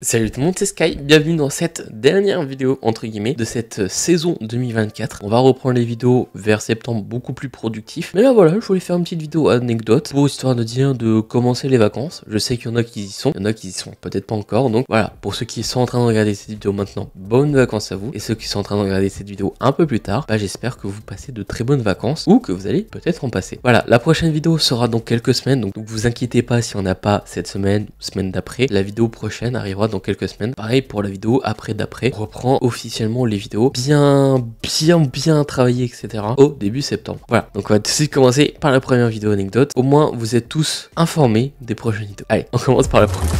Salut tout le monde, c'est Sky, bienvenue dans cette dernière vidéo entre guillemets de cette euh, saison 2024. On va reprendre les vidéos vers septembre beaucoup plus productif. Mais là voilà, je voulais faire une petite vidéo anecdote pour histoire de dire de commencer les vacances. Je sais qu'il y en a qui y sont, il y en a qui y sont peut-être pas encore. Donc voilà, pour ceux qui sont en train de regarder cette vidéo maintenant, bonnes vacances à vous. Et ceux qui sont en train de regarder cette vidéo un peu plus tard, bah j'espère que vous passez de très bonnes vacances ou que vous allez peut-être en passer. Voilà, la prochaine vidéo sera dans quelques semaines, donc, vous inquiétez pas si on n'a pas cette semaine, semaine d'après. La vidéo prochaine arrivera dans quelques semaines. Pareil pour la vidéo après d'après. reprend officiellement les vidéos bien, bien, bien travaillées, etc. au début septembre. Voilà. Donc on va tout de commencer par la première vidéo anecdote. Au moins, vous êtes tous informés des prochaines vidéos. Allez, on commence par la première.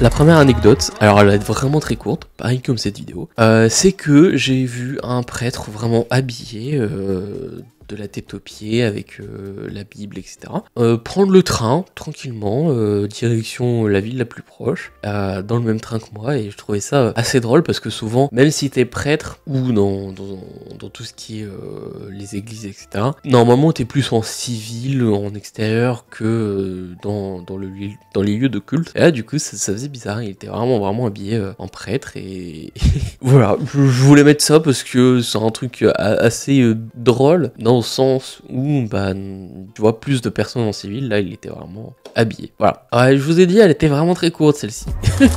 La première anecdote, alors elle va être vraiment très courte, pareil comme cette vidéo, euh, c'est que j'ai vu un prêtre vraiment habillé euh, de la tête aux pieds avec euh, la Bible, etc. Euh, prendre le train tranquillement, euh, direction la ville la plus proche, dans le même train que moi, et je trouvais ça assez drôle parce que souvent, même si t'es prêtre ou dans, dans, tout ce qui est les églises, etc., normalement t'es plus en civil, en extérieur que dans, dans, le, dans les lieux de culte. Et là, du coup, ça, faisait bizarre, il était vraiment, vraiment habillé en prêtre, et voilà, je, je voulais mettre ça parce que c'est un truc assez drôle dans sens où, bah, tu vois plus de personnes en civil. Là, il était vraiment habillé. Voilà. je vous ai dit, elle était vraiment très courte celle-ci.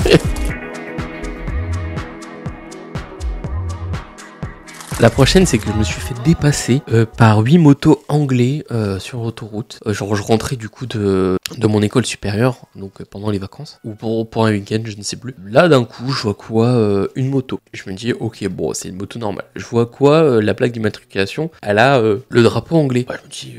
La prochaine, c'est que je me suis fait dépasser euh, par huit motos anglais euh, sur autoroute. Euh, genre, je rentrais du coup de, mon école supérieure, donc pendant les vacances, ou pour, pour un week-end, je ne sais plus. Là, d'un coup, je vois quoi Une moto. Je me dis, ok, bon, c'est une moto normale. Je vois quoi La plaque d'immatriculation, elle a le drapeau anglais. je me dis,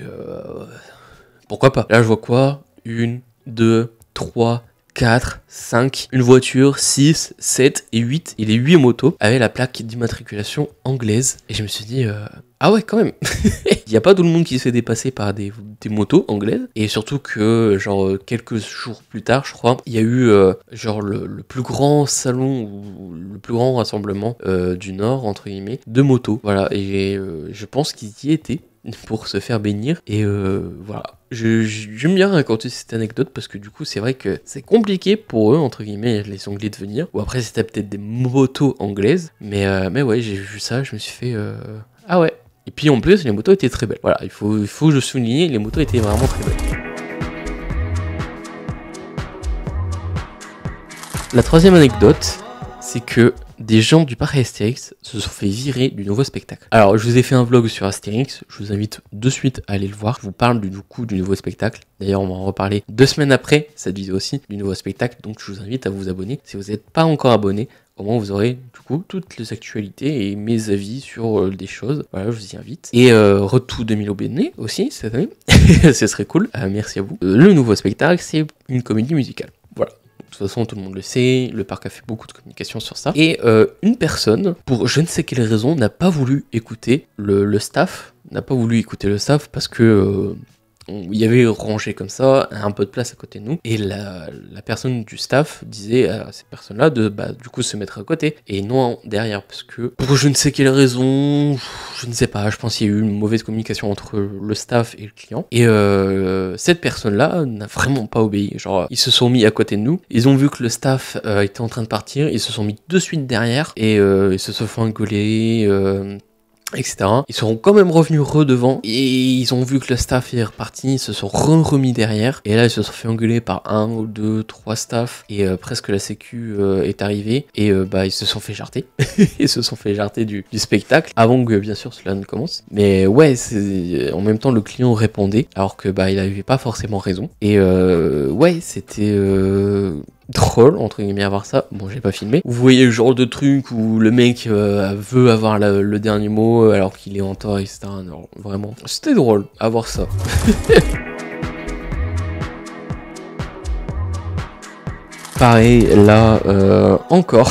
pourquoi pas Là, je vois quoi Une, deux, trois, 4, 5, une voiture, 6, 7 et 8, et les 8 motos avaient la plaque d'immatriculation anglaise. Et je me suis dit, euh, ah ouais, quand même. Il n'y a pas tout le monde qui se fait dépasser par des, motos anglaises. Et surtout que, genre, euh, quelques jours plus tard, je crois, il y a eu, euh, genre, le, plus grand salon ou le plus grand rassemblement du Nord, entre guillemets, de motos. Voilà, et je pense qu'ils y étaient pour se faire bénir. Et voilà, J'aime bien raconter cette anecdote parce que du coup, c'est vrai que c'est compliqué pour eux, entre guillemets, les Anglais de venir. Ou après, c'était peut-être des motos anglaises. Mais, euh, mais ouais, j'ai vu ça, je me suis fait. Euh, ah ouais. Et puis en plus, les motos étaient très belles. Voilà, il faut, il faut le souligner, les motos étaient vraiment très belles. La troisième anecdote, c'est que des gens du parc Astérix se sont fait virer du nouveau spectacle. Alors, je vous ai fait un vlog sur Astérix, je vous invite de suite à aller le voir. Je vous parle du coup du nouveau spectacle. D'ailleurs, on va en reparler deux semaines après cette vidéo aussi du nouveau spectacle, donc je vous invite à vous abonner. Si vous n'êtes pas encore abonné, au moins vous aurez du coup toutes les actualités et mes avis sur euh, des choses. Voilà, je vous y invite. Et euh, retour de Milo Benet aussi cette année, ce serait cool. Euh, merci à vous. le nouveau spectacle, c'est une comédie musicale toute façon, tout le monde le sait, le parc a fait beaucoup de communication sur ça. Et euh, une personne, pour je ne sais quelle raison, n'a pas voulu écouter le, staff, n'a pas voulu écouter le staff parce que euh, il y avait rangé comme ça, un peu de place à côté de nous. Et la, personne du staff disait à ces personnes-là de bah, du coup se mettre à côté et non derrière. Parce que pour je ne sais quelle raison, je ne sais pas, je pense qu'il y a eu une mauvaise communication entre le staff et le client. Et euh, cette personne-là n'a vraiment pas obéi. Genre, ils se sont mis à côté de nous. Ils ont vu que le staff euh, était en train de partir. Ils se sont mis de suite derrière et euh, ils se sont fait engueuler etc. Ils sont quand même revenus redevant et ils ont vu que le staff est reparti, ils se sont remis derrière et là ils se sont fait engueuler par un ou deux, trois staffs et euh, presque la sécu euh, est arrivée et euh, bah ils se sont fait jarter, ils se sont fait jarter du, spectacle avant que bien sûr cela ne commence. Mais ouais, en même temps le client répondait alors que bah il avait pas forcément raison et ouais c'était drôle, entre guillemets, avoir ça. Bon, j'ai pas filmé. Vous voyez le genre de truc où le mec euh, veut avoir le dernier mot euh, alors qu'il est en tort, etc. Non, vraiment. C'était drôle avoir ça. Pareil, là, euh, encore.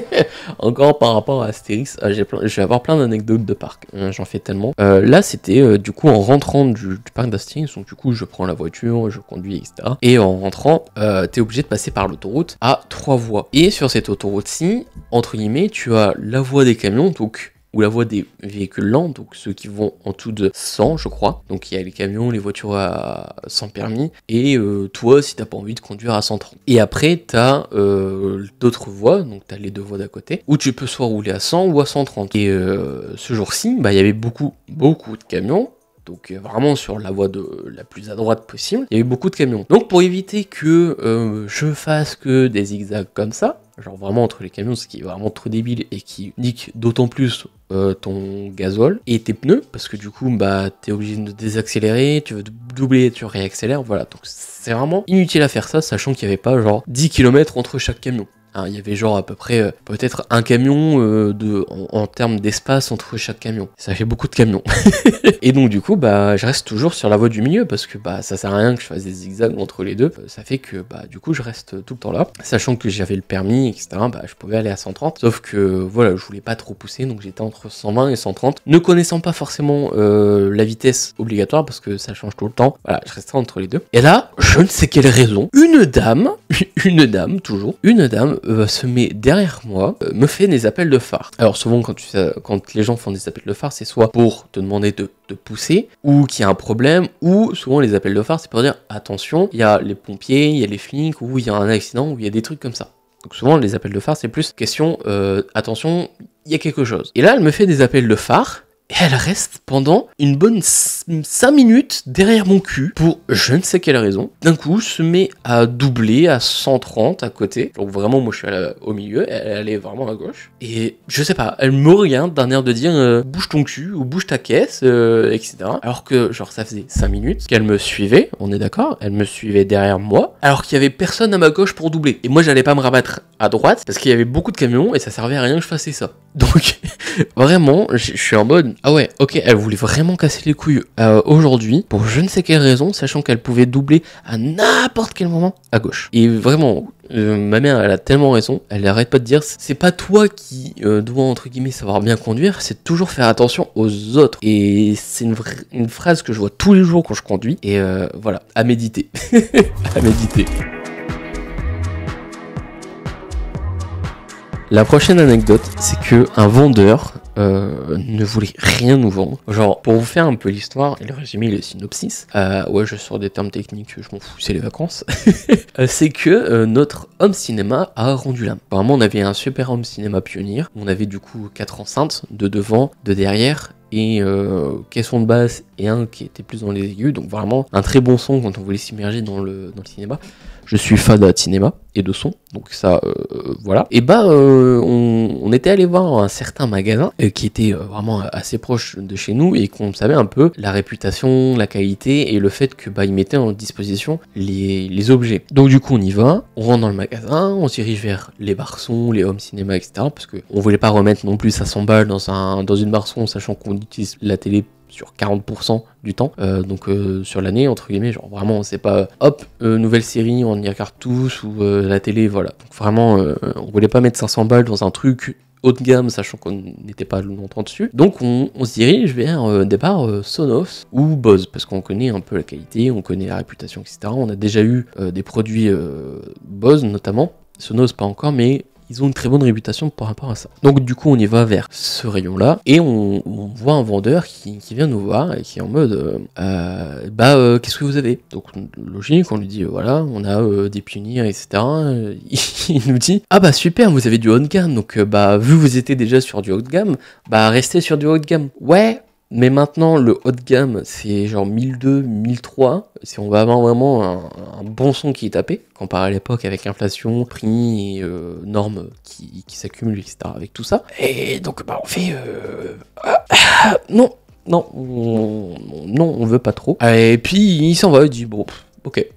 Encore par rapport à Astérix, euh, je vais avoir plein d'anecdotes de parc. Hein, j'en fais tellement. Euh, là, c'était euh, du coup en rentrant du, parc d'Astérix, donc du coup, je prends la voiture, je conduis, etc. Et en rentrant, tu t'es obligé de passer par l'autoroute à trois voies. Et sur cette autoroute-ci, entre guillemets, tu as la voie des camions, donc ou la voie des véhicules lents, donc ceux qui vont en tout de 100, je crois. Donc il y a les camions, les voitures à... sans permis, et euh, toi, si t'as pas envie de conduire à 130. Et après, tu as euh, d'autres voies, donc tu as les deux voies d'à côté, où tu peux soit rouler à 100 ou à 130. Et euh, ce jour-ci, bah, il y avait beaucoup, beaucoup de camions, donc vraiment sur la voie de la plus à droite possible, il y avait beaucoup de camions. Donc pour éviter que je fasse que des zigzags comme ça, genre vraiment entre les camions, ce qui est vraiment trop débile et qui nique d'autant plus euh, ton gasoil et tes pneus, parce que du coup, bah, t'es obligé de désaccélérer, tu veux doubler, tu réaccélères, voilà. Donc c'est vraiment inutile à faire ça, sachant qu'il n'y avait pas genre 10 km entre chaque camion. Hein, il y avait genre à peu près euh, peut-être un camion euh, de, en, termes d'espace entre chaque camion. Ça fait beaucoup de camions. et donc du coup, bah, je reste toujours sur la voie du milieu parce que bah, ça sert à rien que je fasse des zigzags entre les deux. Euh, ça fait que bah, du coup, je reste tout le temps là. Sachant que j'avais le permis, etc., bah, je pouvais aller à 130. Sauf que voilà, je voulais pas trop pousser, donc j'étais entre 120 et 130. Ne connaissant pas forcément la vitesse obligatoire parce que ça change tout le temps, voilà, je restais entre les deux. Et là, je ne sais quelle raison, une dame, une dame toujours, une dame euh, se met derrière moi, euh, me fait des appels de phare. Alors souvent quand, les gens font des appels de phare, c'est soit pour te demander de, pousser, ou qu'il y a un problème, ou souvent les appels de phare, c'est pour dire attention, il y a les pompiers, il y a les flics, ou il y a un accident, ou il y a des trucs comme ça. Donc souvent les appels de phare, c'est plus question euh, attention, il y a quelque chose. Et là, elle me fait des appels de phare et elle reste pendant une bonne 5 minutes derrière mon cul pour je ne sais quelle raison. D'un coup, se met à doubler à 130 à côté. Donc vraiment, moi je suis au milieu, elle, est vraiment à gauche. Et je sais pas, elle me regarde d'un air de dire euh, bouge ton cul ou bouge ta caisse, euh, etc. Alors que genre ça faisait 5 minutes qu'elle me suivait, on est d'accord, elle me suivait derrière moi, alors qu'il y avait personne à ma gauche pour doubler. Et moi j'allais pas me rabattre à droite parce qu'il y avait beaucoup de camions et ça servait à rien que je fasse ça. Donc vraiment, je suis en mode ah ouais, ok, elle voulait vraiment casser les couilles euh, aujourd'hui, pour je ne sais quelle raison, sachant qu'elle pouvait doubler à n'importe quel moment à gauche. Et vraiment, euh, ma mère, elle a tellement raison, elle n'arrête pas de dire, c'est pas toi qui euh, dois, entre guillemets, savoir bien conduire, c'est toujours faire attention aux autres. Et c'est une, une, phrase que je vois tous les jours quand je conduis, et voilà, à méditer. à méditer. La prochaine anecdote, c'est que un vendeur euh, ne voulait rien nous vendre. Genre, pour vous faire un peu l'histoire et le résumé, le synopsis, euh, ouais, je sors des termes techniques, je m'en fous, c'est les vacances. Euh, c'est que notre homme cinéma a rendu l'âme. Apparemment, on avait un super homme cinéma pionnier. On avait du coup quatre enceintes, de devant, de derrière et caisson de basse et un qui était plus dans les aigus, donc vraiment un très bon son quand on voulait s'immerger dans le, cinéma. Je suis fan de cinéma et de son, donc ça, euh, euh, voilà. Et bah, on, était allé voir un certain magasin qui était vraiment assez proche de chez nous et qu'on savait un peu la réputation, la qualité et le fait que bah ils mettaient en disposition les, objets. Donc du coup, on y va, on rentre dans le magasin, on se dirige vers les barçons, les hommes cinéma, etc. Parce qu'on voulait pas remettre non plus à 100 balles dans un dans une barçon, sachant qu'on utilise la télé sur 40% du temps. Euh, donc euh, sur l'année, entre guillemets, genre vraiment, c'est pas euh, hop, nouvelle série, on y regarde tous, ou la télé, voilà. Donc vraiment, on voulait pas mettre 500 balles dans un truc haut de gamme, sachant qu'on n'était pas longtemps dessus. Donc on, on se dirige vers un départ Sonos ou Bose, parce qu'on connaît un peu la qualité, on connaît la réputation, etc. On a déjà eu des produits Bose notamment. Sonos pas encore, mais ils ont une très bonne réputation par rapport à ça. Donc du coup, on y va vers ce rayon-là et on, voit un vendeur qui, vient nous voir et qui est en mode euh, euh, bah euh, qu'est-ce que vous avez Donc logique, on lui dit voilà, on a des pionniers, etc. il nous dit ah bah super, vous avez du haut de gamme, donc bah vu que vous étiez déjà sur du haut de gamme, bah restez sur du haut de gamme. Ouais, mais maintenant, le haut de gamme, c'est genre 1002, 1003. Si on va avoir vraiment un, bon son qui est tapé, comparé à l'époque avec inflation, prix, euh, normes qui, s'accumulent, etc. avec tout ça. Et donc, bah, on fait. Euh, ah, non, non, on, non, on veut pas trop. Et puis, il s'en va, il dit bon, ok.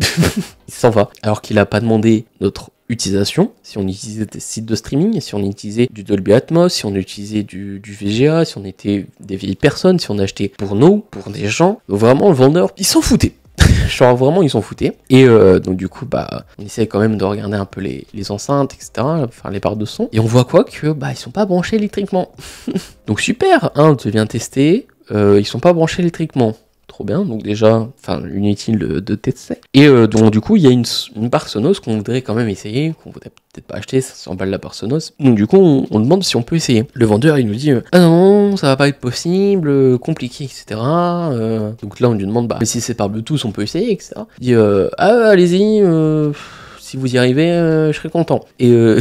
il s'en va. Alors qu'il a pas demandé notre utilisation, si on utilisait des sites de streaming, si on utilisait du Dolby Atmos, si on utilisait du, VGA, si on était des vieilles personnes, si on achetait pour nous, pour des gens. vraiment, le vendeur, ils s'en foutait. Genre vraiment ils s'en foutaient. Et euh, donc du coup bah on essaie quand même de regarder un peu les, enceintes, etc. Enfin les barres de son. Et on voit quoi que bah ils sont pas branchés électriquement. donc super, hein, te viens tester, euh, ils sont pas branchés électriquement. Trop bien, donc déjà, enfin, une de, de Et euh, donc, du coup, il y a une, une qu'on voudrait quand même essayer, qu'on voudrait peut-être pas acheter, ça s'emballe la barre Donc, du coup, on, demande si on peut essayer. Le vendeur, il nous dit euh, Ah non, ça va pas être possible, euh, compliqué, etc. donc là, on lui demande Bah, mais si c'est par Bluetooth, on peut essayer, etc. Il dit Ah, allez-y, si vous y arrivez, je serai content. Et,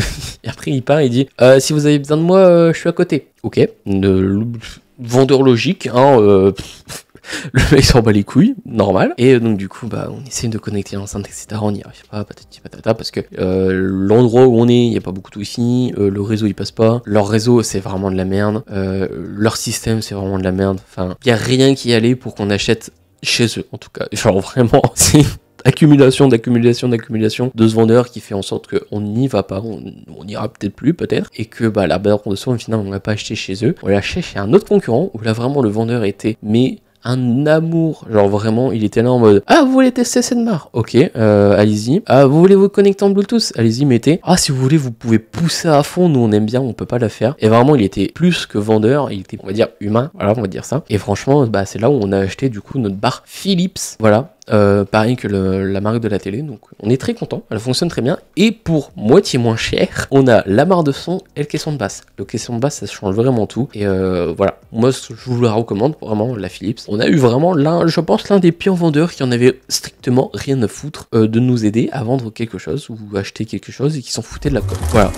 après, il part il dit Si vous avez besoin de moi, je suis à côté. Ok, vendeur logique, hein, le mec s'en bat les couilles, normal. Et euh, donc du coup, bah, on essaye de connecter l'enceinte, etc. On n'y arrive pas, patati patata, parce que euh, l'endroit où on est, il n'y a pas beaucoup de wifi, euh, le réseau il passe pas, leur réseau c'est vraiment de la merde, leur système c'est vraiment de la merde. Enfin, il n'y a rien qui y allait pour qu'on achète chez eux, en tout cas. Genre vraiment, c'est accumulation, d'accumulation, d'accumulation de ce vendeur qui fait en sorte qu'on n'y va pas, on n'ira peut-être plus, peut-être, et que bah, la bande de son, finalement, on ne l'a pas acheté chez eux, on l'a acheté chez un autre concurrent où là vraiment le vendeur était, mais un amour. Genre vraiment, il était là en mode Ah, vous voulez tester cette barre Ok, euh, allez-y. Ah, vous voulez vous connecter en Bluetooth Allez-y, mettez. Ah, si vous voulez, vous pouvez pousser à fond. Nous, on aime bien, on peut pas la faire. Et vraiment, il était plus que vendeur. Il était, on va dire, humain. Voilà, on va dire ça. Et franchement, bah, c'est là où on a acheté du coup notre barre Philips. Voilà, euh, pareil que la marque de la télé, donc on est très content, elle fonctionne très bien. Et pour moitié moins cher, on a la barre de son et le caisson de basse. Le caisson de basse, ça change vraiment tout. Et euh, voilà, moi je vous la recommande vraiment, la Philips. On a eu vraiment l'un, je pense, l'un des pires vendeurs qui en avait strictement rien à foutre euh, de nous aider à vendre quelque chose ou acheter quelque chose et qui s'en foutait de la coque Voilà.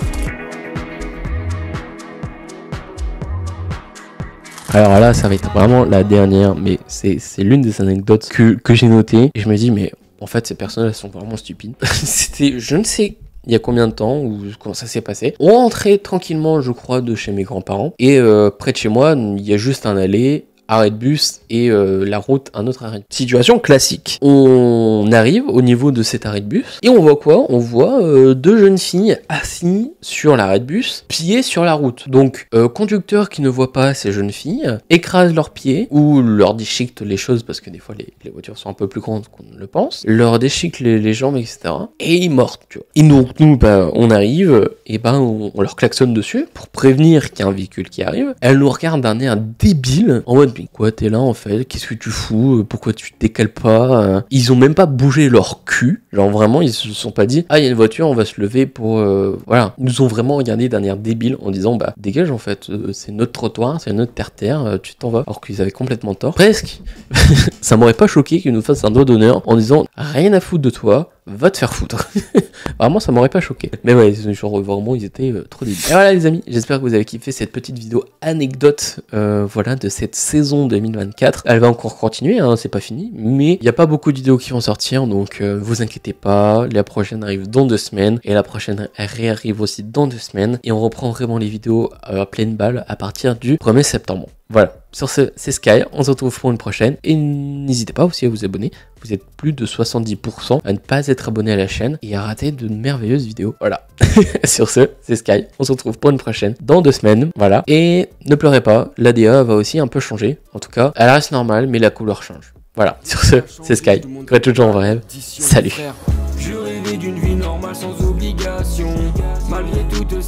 Alors là, ça va être vraiment la dernière, mais c'est l'une des anecdotes que, que j'ai notées. Et je me dis, mais en fait, ces personnes, sont vraiment stupides. C'était, je ne sais il y a combien de temps ou quand ça s'est passé. On rentrait tranquillement, je crois, de chez mes grands-parents. Et euh, près de chez moi, il y a juste un allée arrêt de bus et euh, la route un autre arrêt. Situation classique. On arrive au niveau de cet arrêt de bus et on voit quoi On voit euh, deux jeunes filles assises sur l'arrêt de bus, pieds sur la route. Donc euh, conducteur qui ne voit pas ces jeunes filles écrase leurs pieds ou leur déchiquette les choses parce que des fois les, voitures sont un peu plus grandes qu'on ne le pense, leur déchiquette les, jambes etc. Et ils mortent. Tu vois. Et donc nous bah, on arrive et ben on, on leur klaxonne dessus pour prévenir qu'il y a un véhicule qui arrive. Elles nous regardent d'un air débile en mode « Quoi, t'es là en fait Qu'est-ce que tu fous euh, Pourquoi tu te décales pas hein? Ils ont même pas bougé leur cul. Genre vraiment, ils se sont pas dit Ah, il y a une voiture, on va se lever pour. Euh, voilà. Ils nous ont vraiment regardé d'un air débile en disant Bah, dégage en fait, euh, c'est notre trottoir, c'est notre terre-terre, tu t'en vas. Alors qu'ils avaient complètement tort. Presque Ça m'aurait pas choqué qu'ils nous fassent un doigt d'honneur en disant Rien à foutre de toi, va te faire foutre. Vraiment, ça m'aurait pas choqué. Mais ouais, genre, vraiment, ils étaient euh, trop débiles. Et voilà, les amis, j'espère que vous avez kiffé cette petite vidéo anecdote, euh, voilà, de cette saison 2024. Elle va encore continuer, hein, c'est pas fini, mais il n'y a pas beaucoup de vidéos qui vont sortir, donc euh, vous inquiétez pas, la prochaine arrive dans deux semaines, et la prochaine elle réarrive aussi dans deux semaines, et on reprend vraiment les vidéos à pleine balle à partir du 1er septembre. Voilà, sur ce, c'est Sky, on se retrouve pour une prochaine, et n'hésitez pas aussi à vous abonner, vous êtes plus de 70% à ne pas être abonné à la chaîne et à rater de merveilleuses vidéos, voilà. sur ce, c'est Sky, on se retrouve pour une prochaine dans deux semaines, voilà, et ne pleurez pas, l'ADA va aussi un peu changer, en tout cas, elle reste normale, mais la couleur change. Voilà, sur ce, c'est Sky, toujours en rêve, salut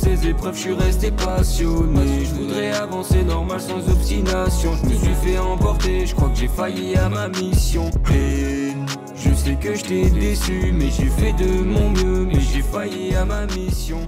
ces épreuves, je suis resté passionné. Je voudrais avancer normal sans obstination. Je me suis fait emporter, je crois que j'ai failli à ma mission. je sais que je t'ai déçu, mais j'ai fait de mon mieux, mais j'ai failli à ma mission.